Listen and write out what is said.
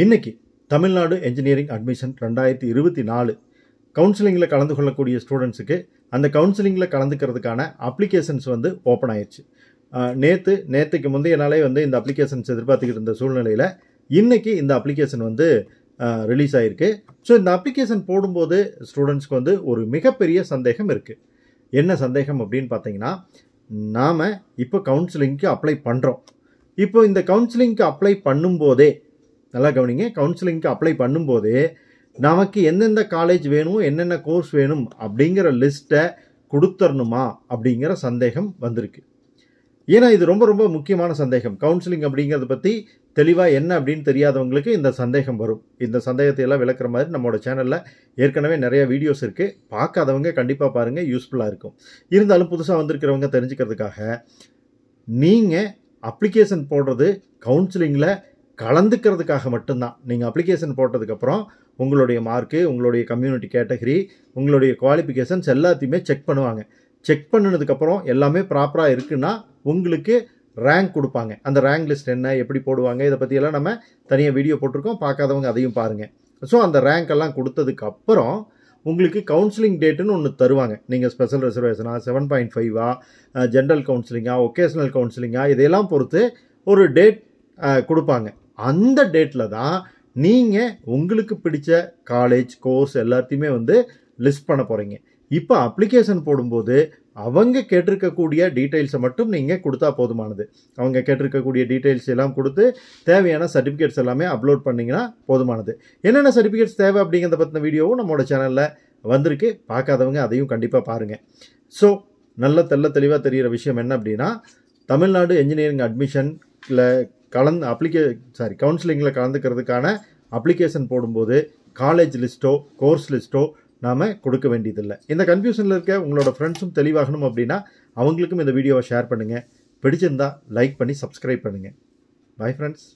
இன்றைக்கி Tamil Nadu engineering admission ரெண்டாயிரத்தி இருபத்தி நாலு கவுன்சிலிங்கில் கலந்து கொள்ளக்கூடிய ஸ்டூடெண்ட்ஸுக்கு அந்த கவுன்சிலிங்கில் கலந்துக்கிறதுக்கான அப்ளிகேஷன்ஸ் வந்து ஓப்பன் ஆயிடுச்சு நேற்று நேற்றுக்கு முந்தைய நாளே வந்து இந்த அப்ளிகேஷன்ஸ் எதிர்பார்த்துக்கிட்டு இருந்த சூழ்நிலையில் இன்றைக்கி இந்த அப்ளிகேஷன் வந்து ரிலீஸ் ஆகிருக்கு ஸோ இந்த அப்ளிகேஷன் போடும்போது ஸ்டூடெண்ட்ஸ்க்கு வந்து ஒரு மிகப்பெரிய சந்தேகம் இருக்குது என்ன சந்தேகம் அப்படின்னு பார்த்தீங்கன்னா நாம் இப்போ கவுன்சிலிங்க்கு அப்ளை பண்ணுறோம் இப்போ இந்த கவுன்சிலிங்க்கு அப்ளை பண்ணும்போதே நல்லா கவனிங்க கவுன்சிலிங்க்கு அப்ளை பண்ணும்போது நமக்கு எந்தெந்த காலேஜ் வேணும் என்னென்ன கோர்ஸ் வேணும் அப்படிங்கிற லிஸ்ட்டை கொடுத்துடணுமா அப்படிங்கிற சந்தேகம் வந்திருக்கு ஏன்னா இது ரொம்ப ரொம்ப முக்கியமான சந்தேகம் கவுன்சிலிங் அப்படிங்கிறத பற்றி தெளிவாக என்ன அப்படின்னு தெரியாதவங்களுக்கு இந்த சந்தேகம் வரும் இந்த சந்தேகத்தை எல்லாம் விளக்குற மாதிரி நம்மளோட சேனலில் ஏற்கனவே நிறைய வீடியோஸ் இருக்குது பார்க்காதவங்க கண்டிப்பாக பாருங்கள் யூஸ்ஃபுல்லாக இருக்கும் இருந்தாலும் புதுசாக வந்திருக்கிறவங்க தெரிஞ்சுக்கிறதுக்காக நீங்கள் அப்ளிகேஷன் போடுறது கவுன்சிலிங்கில் கலந்துக்கிறதுக்காக மட்டும்தான் நீங்கள் அப்ளிகேஷன் போட்டதுக்கப்புறம் உங்களுடைய மார்க்கு உங்களுடைய கம்யூனிட்டி கேட்டகரி உங்களுடைய குவாலிஃபிகேஷன்ஸ் எல்லாத்தையுமே செக் பண்ணுவாங்க செக் பண்ணினதுக்கப்புறம் எல்லாமே ப்ராப்பராக இருக்குன்னா உங்களுக்கு ரேங்க் கொடுப்பாங்க அந்த ரேங்க் லிஸ்ட் என்ன எப்படி போடுவாங்க இதை பற்றியெல்லாம் நம்ம தனியாக வீடியோ போட்டிருக்கோம் பார்க்காதவங்க அதையும் பாருங்கள் ஸோ அந்த ரேங்க் எல்லாம் கொடுத்ததுக்கப்புறம் உங்களுக்கு கவுன்சிலிங் டேட்டுன்னு ஒன்று தருவாங்க நீங்கள் ஸ்பெஷல் ரிசர்வேஷனா செவன் பாயிண்ட் ஃபைவா ஜென்ரல் கவுன்சிலிங்கா ஒகேஷனல் கவுன்சிலிங்காக இதையெல்லாம் பொறுத்து ஒரு டேட் கொடுப்பாங்க அந்த டேட்டில் தான் நீங்கள் உங்களுக்கு பிடிச்ச காலேஜ் கோர்ஸ் எல்லாத்தையுமே வந்து லிஸ்ட் பண்ண போகிறீங்க இப்போ அப்ளிகேஷன் போடும்போது அவங்க கேட்டிருக்கக்கூடிய டீட்டெயில்ஸை மட்டும் நீங்கள் கொடுத்தா போதுமானது அவங்க கேட்டிருக்கக்கூடிய டீட்டெயில்ஸ் எல்லாம் கொடுத்து தேவையான சர்டிஃபிகேட்ஸ் எல்லாமே அப்லோட் பண்ணிங்கன்னா போதுமானது என்னென்ன சர்டிஃபிகேட்ஸ் தேவை அப்படிங்கிறத பற்றின வீடியோவும் நம்மளோட சேனலில் வந்திருக்கு பார்க்காதவங்க அதையும் கண்டிப்பாக பாருங்கள் ஸோ நல்ல தெல்ல தெளிவாக தெரிகிற விஷயம் என்ன அப்படின்னா தமிழ்நாடு என்ஜினியரிங் அட்மிஷனில் கலந்து அப்ளிகே சாரி கவுன்சிலிங்கில் கலந்துக்கிறதுக்கான அப்ளிகேஷன் போடும்போது காலேஜ் லிஸ்ட்டோ கோர்ஸ் லிஸ்ட்டோ நாம் கொடுக்க வேண்டியதில்லை இந்த கன்ஃபியூஷனில் இருக்க உங்களோட ஃப்ரெண்ட்ஸும் தெளிவாகணும் அப்படின்னா அவங்களுக்கும் இந்த வீடியோவை ஷேர் பண்ணுங்கள் பிடிச்சிருந்தா லைக் பண்ணி சப்ஸ்கிரைப் பண்ணுங்கள் பாய் ஃப்ரெண்ட்ஸ்